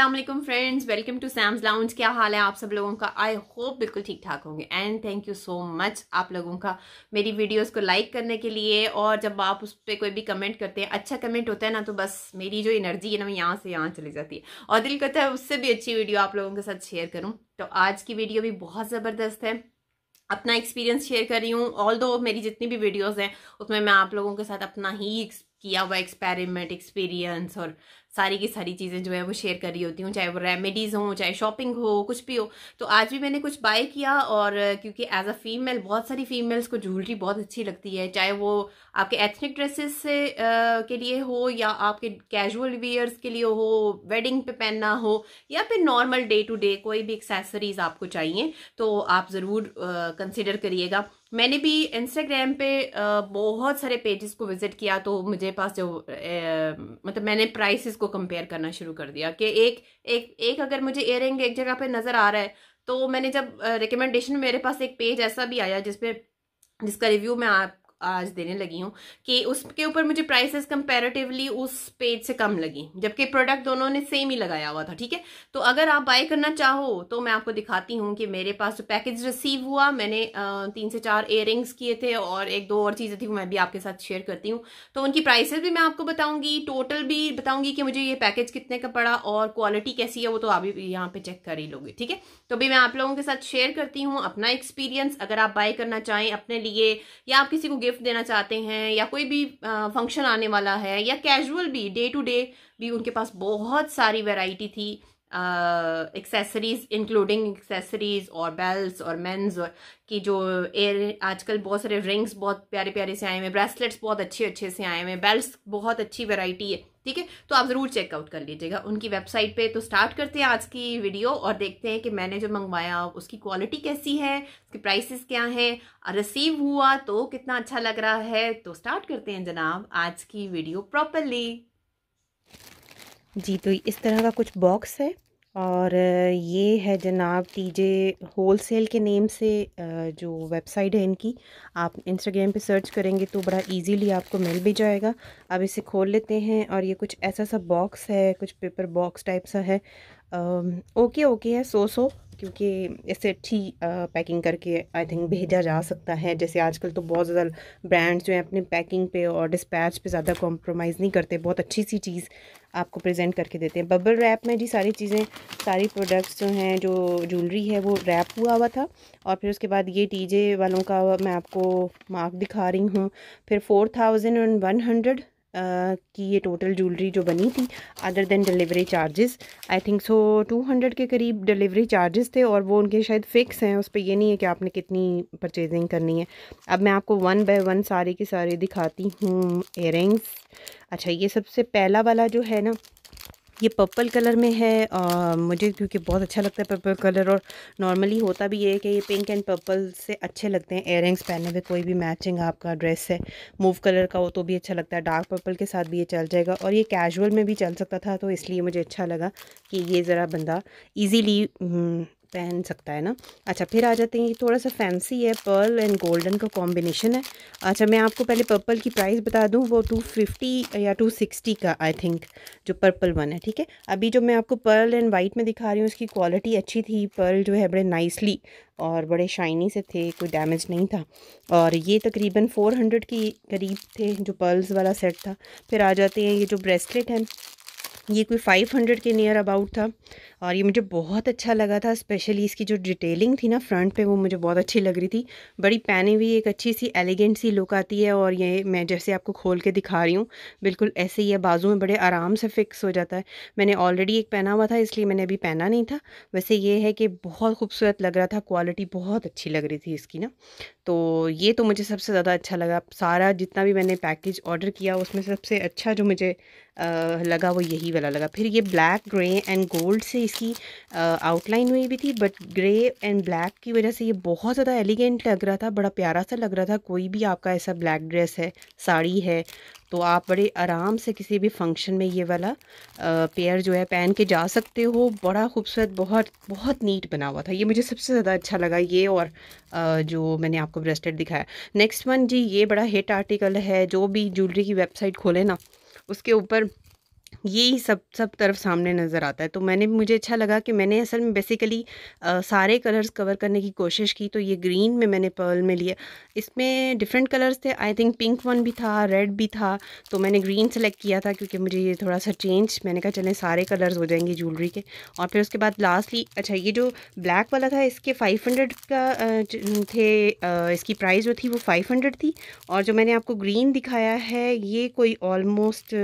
Aslam friends welcome to Sam's lounge क्या हाल है आप सब लोगों का आई होप बिल्कुल ठीक ठाक होंगे and thank you so much आप लोगों का मेरी वीडियोस को लाइक करने के लिए और जब आप उस पर कोई भी कमेंट करते हैं अच्छा कमेंट होता है ना तो बस मेरी जो एनर्जी है ना मैं यहाँ से यहाँ चली जाती है और दिल करता है उससे भी अच्छी वीडियो आप लोगों के साथ शेयर करूँ तो आज की वीडियो भी बहुत ज़बरदस्त है अपना एक्सपीरियंस शेयर कर रही हूँ ऑल मेरी जितनी भी वीडियोज़ हैं उसमें मैं आप लोगों के साथ अपना ही किया हुआ एक्सपेरिमेंट एक्सपीरियंस और सारी की सारी चीज़ें जो है वो शेयर कर रही होती हूँ चाहे वो रेमेडीज़ हों चाहे शॉपिंग हो कुछ भी हो तो आज भी मैंने कुछ बाय किया और क्योंकि एज अ फीमेल बहुत सारी फीमेल्स को ज्वेलरी बहुत अच्छी लगती है चाहे वो आपके एथनिक ड्रेसेस से आ, के लिए हो या आपके कैजुअल वेयर्स के लिए हो वेडिंग पे पहनना हो या फिर नॉर्मल डे टू डे कोई भी एक्सेसरीज आपको चाहिए तो आप ज़रूर कंसिडर करिएगा मैंने भी इंस्टाग्राम पे बहुत सारे पेजेस को विजिट किया तो मुझे पास जो मतलब मैंने प्राइसेस को कंपेयर करना शुरू कर दिया कि एक एक एक अगर मुझे इयर एक जगह पे नज़र आ रहा है तो मैंने जब रिकमेंडेशन मेरे पास एक पेज ऐसा भी आया जिसपे जिसका रिव्यू मैं आप आज देने लगी हूँ कि उसके ऊपर मुझे प्राइसेस कंपैरेटिवली उस पेज से कम लगी जबकि प्रोडक्ट दोनों ने सेम ही लगाया हुआ था ठीक है तो अगर आप बाय करना चाहो तो मैं आपको दिखाती हूँ कि मेरे पास जो पैकेज रिसीव हुआ मैंने तीन से चार इयर किए थे और एक दो और चीज़ें थी वो मैं भी आपके साथ शेयर करती हूँ तो उनकी प्राइसेस भी मैं आपको बताऊँगी टोटल भी बताऊँगी कि मुझे ये पैकेज कितने का पड़ा और क्वालिटी कैसी है वो तो आप यहाँ पे चेक कर ही लोगे ठीक है तो भी मैं आप लोगों के साथ शेयर करती हूँ अपना एक्सपीरियंस अगर आप बाय करना चाहें अपने लिए या आप किसी को गिफ्ट देना चाहते हैं या कोई भी फंक्शन आने वाला है या कैजुअल भी डे टू डे भी उनके पास बहुत सारी वैरायटी थी एक्सेसरीज इंक्लूडिंग एक्सेसरीज और बेल्स और मेंस और की जो एयर आजकल बहुत सारे रिंग्स बहुत प्यारे प्यारे से आए हुए ब्रेसलेट्स बहुत अच्छे अच्छे से आए हुए बेल्ट बहुत अच्छी वेराइटी है ठीक है तो आप ज़रूर चेकआउट कर लीजिएगा उनकी वेबसाइट पे तो स्टार्ट करते हैं आज की वीडियो और देखते हैं कि मैंने जो मंगवाया उसकी क्वालिटी कैसी है उसके प्राइसेस क्या हैं रिसीव हुआ तो कितना अच्छा लग रहा है तो स्टार्ट करते हैं जनाब आज की वीडियो प्रॉपरली जी तो इस तरह का कुछ बॉक्स है और ये है जनाब टीजे होलसेल के नेम से जो वेबसाइट है इनकी आप इंस्टाग्राम पे सर्च करेंगे तो बड़ा इजीली आपको मिल भी जाएगा अब इसे खोल लेते हैं और ये कुछ ऐसा सा बॉक्स है कुछ पेपर बॉक्स टाइप सा है ओके ओके है सो सो क्योंकि इससे अच्छी पैकिंग करके आई थिंक भेजा जा सकता है जैसे आजकल तो बहुत ज़्यादा ब्रांड्स जो हैं अपने पैकिंग पे और डिस्पैच पे ज़्यादा कॉम्प्रोमाइज़ नहीं करते बहुत अच्छी सी चीज़ आपको प्रेजेंट करके देते हैं बबल रैप में जी सारी चीज़ें सारी प्रोडक्ट्स जो हैं जो ज्वेलरी है वो रैप हुआ हुआ था और फिर उसके बाद ये टीजे वालों का मैं आपको मार्क दिखा रही हूँ फिर four thousand and one hundred की ये टोटल ज्वेलरी जो बनी थी other than delivery charges I think so two hundred के करीब डिलीवरी चार्जेस थे और वो उनके शायद फ़िक्स हैं उस पर ये नहीं है कि आपने कितनी परचेजिंग करनी है अब मैं आपको वन बाय वन सारे के सारे दिखाती हूँ एयरिंग्स अच्छा ये सबसे पहला वाला जो है ना ये पर्पल कलर में है आ, मुझे क्योंकि बहुत अच्छा लगता है पर्पल कलर और नॉर्मली होता भी ये है कि ये पिंक एंड पर्पल से अच्छे लगते हैं एयरिंग्स पहने हुए कोई भी मैचिंग आपका ड्रेस है मूव कलर का हो तो भी अच्छा लगता है डार्क पर्पल के साथ भी ये चल जाएगा और ये कैजुअल में भी चल सकता था तो इसलिए मुझे अच्छा लगा कि ये ज़रा बंदा ईजीली पहन सकता है ना अच्छा फिर आ जाते हैं ये थोड़ा सा फैंसी है पर्ल एंड गोल्डन का कॉम्बिनेशन है अच्छा मैं आपको पहले पर्पल की प्राइस बता दूँ वो टू फिफ्टी या टू सिक्सटी का आई थिंक जो पर्पल वन है ठीक है अभी जो मैं आपको पर्ल एंड वाइट में दिखा रही हूँ उसकी क्वालिटी अच्छी थी पर्ल जो है बड़े नाइसली और बड़े शाइनी से थे कोई डैमेज नहीं था और ये तकरीबन फोर हंड्रेड के करीब थे जो पर्ल्स वाला सेट था फिर आ जाते हैं ये जो ब्रेसलेट है ये कोई 500 के नियर अबाउट था और ये मुझे बहुत अच्छा लगा था स्पेशली इसकी जो डिटेलिंग थी ना फ्रंट पे वो मुझे बहुत अच्छी लग रही थी बड़ी पहने हुई एक अच्छी सी एलिगेंट सी लुक आती है और ये मैं जैसे आपको खोल के दिखा रही हूँ बिल्कुल ऐसे ही है बाजू में बड़े आराम से फिक्स हो जाता है मैंने ऑलरेडी एक पहना हुआ था इसलिए मैंने अभी पहना नहीं था वैसे ये है कि बहुत खूबसूरत लग रहा था क्वालिटी बहुत अच्छी लग रही थी इसकी ना तो ये तो मुझे सबसे ज़्यादा अच्छा लगा सारा जितना भी मैंने पैकेज ऑर्डर किया उसमें सबसे अच्छा जो मुझे आ, लगा वो यही वाला लगा फिर ये ब्लैक ग्रे एंड गोल्ड से इसकी आउटलाइन हुई भी थी बट ग्रे एंड ब्लैक की वजह से ये बहुत ज़्यादा एलिगेंट लग रहा था बड़ा प्यारा सा लग रहा था कोई भी आपका ऐसा ब्लैक ड्रेस है साड़ी है तो आप बड़े आराम से किसी भी फंक्शन में ये वाला पेयर जो है पहन के जा सकते हो बड़ा खूबसूरत बहुत बहुत नीट बना हुआ था ये मुझे सबसे ज़्यादा अच्छा लगा ये और जो मैंने आपको ब्रेस्टेड दिखाया नेक्स्ट वन जी ये बड़ा हिट आर्टिकल है जो भी ज्वेलरी की वेबसाइट खोले ना उसके ऊपर यही सब सब तरफ सामने नज़र आता है तो मैंने मुझे अच्छा लगा कि मैंने असल में बेसिकली सारे कलर्स कवर करने की कोशिश की तो ये ग्रीन में मैंने पर्ल में लिया इसमें डिफरेंट कलर्स थे आई थिंक पिंक वन भी था रेड भी था तो मैंने ग्रीन सेलेक्ट किया था क्योंकि मुझे ये थोड़ा सा चेंज मैंने कहा चलें सारे कलर्स हो जाएंगे ज्वेलरी के और फिर उसके बाद लास्टली अच्छा ये जो ब्लैक वाला था इसके फाइव हंड्रेड का थे इसकी प्राइस जो थी वो फाइव हंड्रेड थी और जो मैंने आपको ग्रीन दिखाया है ये कोई ऑलमोस्ट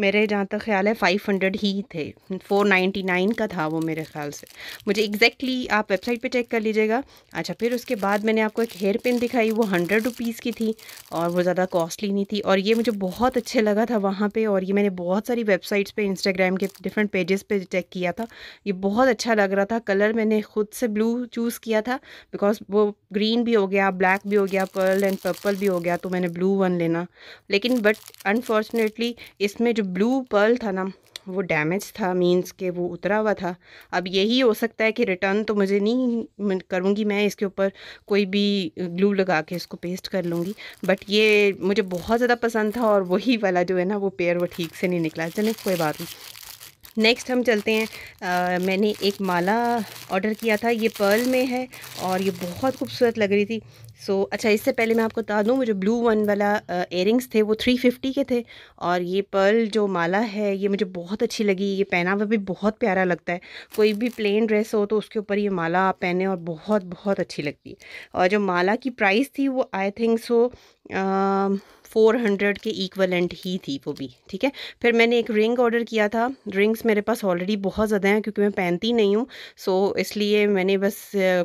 मेरे जहाँ तक ख्याल है फ़ाइव हंड्रेड ही थे फ़ोर नाइन्टी नाइन का था वो मेरे ख्याल से मुझे एग्जैक्टली exactly आप वेबसाइट पे चेक कर लीजिएगा अच्छा फिर उसके बाद मैंने आपको एक हेयर पिन दिखाई वो हंड्रेड रुपीज़ की थी और वो ज़्यादा कॉस्टली नहीं थी और ये मुझे बहुत अच्छे लगा था वहाँ पर और ये मैंने बहुत सारी वेबसाइट्स पर इंस्टाग्राम के डिफरेंट पेजेस पर चेक किया था ये बहुत अच्छा लग रहा था कलर मैंने ख़ुद से ब्लू चूज़ किया था बिकॉज वो ग्रीन भी हो गया ब्लैक भी हो गया पर्ल एंड पर्पल भी हो गया तो मैंने ब्लू वन लेना लेकिन बट अनफॉर्चुनेटली इसमें जो ब्लू पर्ल था ना वो डैमेज था मीन्स के वो उतरा हुआ था अब यही हो सकता है कि रिटर्न तो मुझे नहीं करूँगी मैं इसके ऊपर कोई भी ग्लू लगा के इसको पेस्ट कर लूँगी बट ये मुझे बहुत ज़्यादा पसंद था और वही वाला जो है ना वो पेयर वो ठीक से नहीं निकला चले कोई बात नहीं नेक्स्ट हम चलते हैं आ, मैंने एक माला ऑर्डर किया था ये पर्ल में है और ये बहुत खूबसूरत लग रही थी सो so, अच्छा इससे पहले मैं आपको बता दूँ मुझे ब्लू वन वाला एयर थे वो थ्री फिफ्टी के थे और ये पर्ल जो माला है ये मुझे बहुत अच्छी लगी ये पहनावा भी बहुत प्यारा लगता है कोई भी प्लेन ड्रेस हो तो उसके ऊपर ये माला आप पहने और बहुत बहुत अच्छी लगती है और जो माला की प्राइस थी वो आई थिंक सो 400 के इक्वलेंट ही थी वो भी ठीक है फिर मैंने एक रिंग ऑर्डर किया था रिंग्स मेरे पास ऑलरेडी बहुत ज़्यादा हैं क्योंकि मैं पहनती नहीं हूँ सो so, इसलिए मैंने बस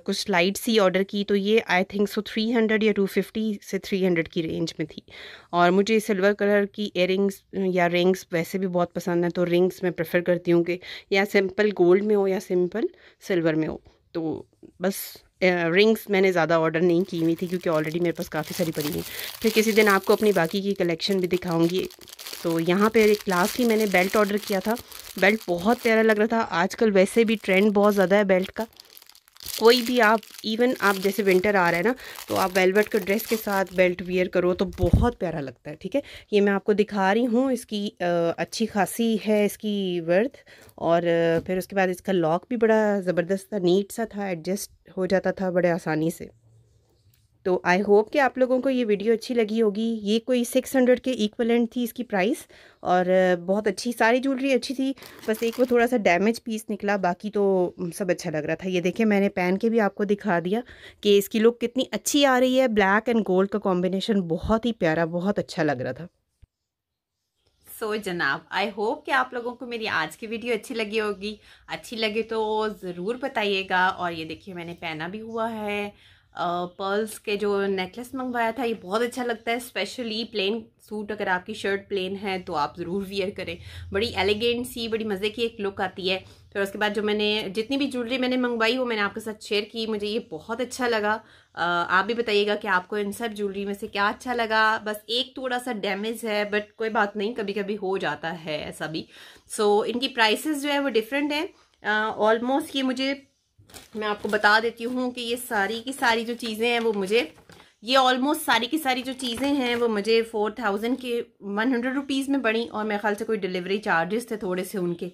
कुछ लाइट्स ही ऑर्डर की तो ये आई थिंक सो 300 या 250 से 300 की रेंज में थी और मुझे सिल्वर कलर की इयर या रिंग्स वैसे भी बहुत पसंद हैं तो रिंग्स मैं प्रेफर करती हूँ कि या सिंपल गोल्ड में हो या सिंपल सिल्वर में हो तो बस रिंग्स मैंने ज़्यादा ऑर्डर नहीं की हुई थी क्योंकि ऑलरेडी मेरे पास काफ़ी सारी पड़ी हैं फिर किसी दिन आपको अपनी बाकी की कलेक्शन भी दिखाऊंगी तो यहाँ पर एक लास्ट ही मैंने बेल्ट ऑर्डर किया था बेल्ट बहुत प्यारा लग रहा था आजकल वैसे भी ट्रेंड बहुत ज़्यादा है बेल्ट का कोई भी आप इवन आप जैसे विंटर आ रहा है ना तो आप वेलवेट के ड्रेस के साथ बेल्ट वियर करो तो बहुत प्यारा लगता है ठीक है ये मैं आपको दिखा रही हूँ इसकी आ, अच्छी खासी है इसकी वर्थ और फिर उसके बाद इसका लॉक भी बड़ा ज़बरदस्त था नीट सा था एडजस्ट हो जाता था बड़े आसानी से तो आई होप कि आप लोगों को ये वीडियो अच्छी लगी होगी ये कोई सिक्स हंड्रेड के इक्वलेंट थी इसकी प्राइस और बहुत अच्छी सारी ज्वेलरी अच्छी थी बस एक वो थोड़ा सा डैमेज पीस निकला बाकी तो सब अच्छा लग रहा था ये देखिए मैंने पहन के भी आपको दिखा दिया कि इसकी लुक कितनी अच्छी आ रही है ब्लैक एंड गोल्ड का कॉम्बिनेशन बहुत ही प्यारा बहुत अच्छा लग रहा था सो so, जनाब आई होप कि आप लोगों को मेरी आज की वीडियो अच्छी लगी होगी अच्छी लगे तो ज़रूर बताइएगा और ये देखिए मैंने पहना भी हुआ है पर्ल्स के जो नेकलेस मंगवाया था ये बहुत अच्छा लगता है स्पेशली प्लेन सूट अगर आपकी शर्ट प्लेन है तो आप ज़रूर वियर करें बड़ी एलिगेंट सी बड़ी मज़े की एक लुक आती है फिर तो उसके बाद जो मैंने जितनी भी ज्वेलरी मैंने मंगवाई वो मैंने आपके साथ शेयर की मुझे ये बहुत अच्छा लगा आप भी बताइएगा कि आपको इन सब ज्वेलरी में से क्या अच्छा लगा बस एक थोड़ा सा डैमेज है बट कोई बात नहीं कभी कभी हो जाता है ऐसा भी सो so, इनकी प्राइसेस जो है वो डिफरेंट है ऑलमोस्ट ये मुझे मैं आपको बता देती हूँ कि ये सारी की सारी जो चीज़ें हैं वो मुझे ये ऑलमोस्ट सारी की सारी जो चीज़ें हैं वो मुझे फोर थाउजेंड के वन हंड्रेड रुपीज़ में पड़ी और मेरे ख्याल से कोई डिलीवरी चार्जेस थे थोड़े से उनके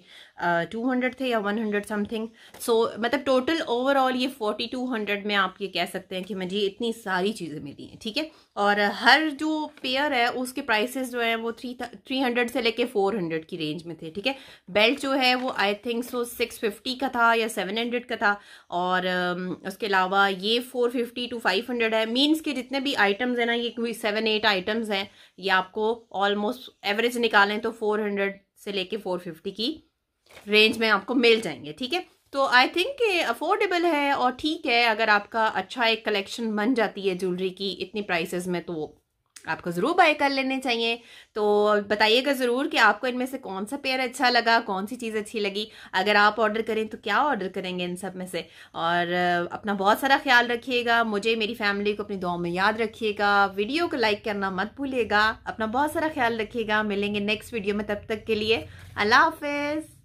टू uh, हंड्रेड थे या वन हंड्रेड समथिंग सो मतलब टोटल ओवरऑल ये फोर्टी टू हंड्रेड में आप ये कह सकते हैं कि मुझे इतनी सारी चीज़ें मिली हैं ठीक है और हर जो पेयर है उसके प्राइसेस जो हैं वो थ्री थ्री हंड्रेड से लेके फोर हंड्रेड की रेंज में थे ठीक है बेल्ट जो है वो I think so six fifty का था या सेवन हंड्रेड का था और um, उसके अलावा ये four fifty two five hundred है मीन्स के जितने भी आइटम्स हैं ना ये कोई सेवन एट आइटम्स हैं ये आपको ऑलमोस्ट एवरेज निकालें तो फोर हंड्रेड से लेके फोर फिफ्टी की रेंज में आपको मिल जाएंगे ठीक है तो आई थिंक अफोर्डेबल है और ठीक है अगर आपका अच्छा एक कलेक्शन बन जाती है ज्वेलरी की इतनी प्राइसेस में तो आपको ज़रूर बाय कर लेने चाहिए तो बताइएगा ज़रूर कि आपको इनमें से कौन सा पेयर अच्छा लगा कौन सी चीज़ अच्छी लगी अगर आप ऑर्डर करें तो क्या ऑर्डर करेंगे इन सब में से और अपना बहुत सारा ख्याल रखिएगा मुझे मेरी फैमिली को अपनी दुआ में याद रखिएगा वीडियो को लाइक करना मत भूलिएगा अपना बहुत सारा ख्याल रखिएगा मिलेंगे नेक्स्ट वीडियो में तब तक के लिए अल्लाह हाफिज़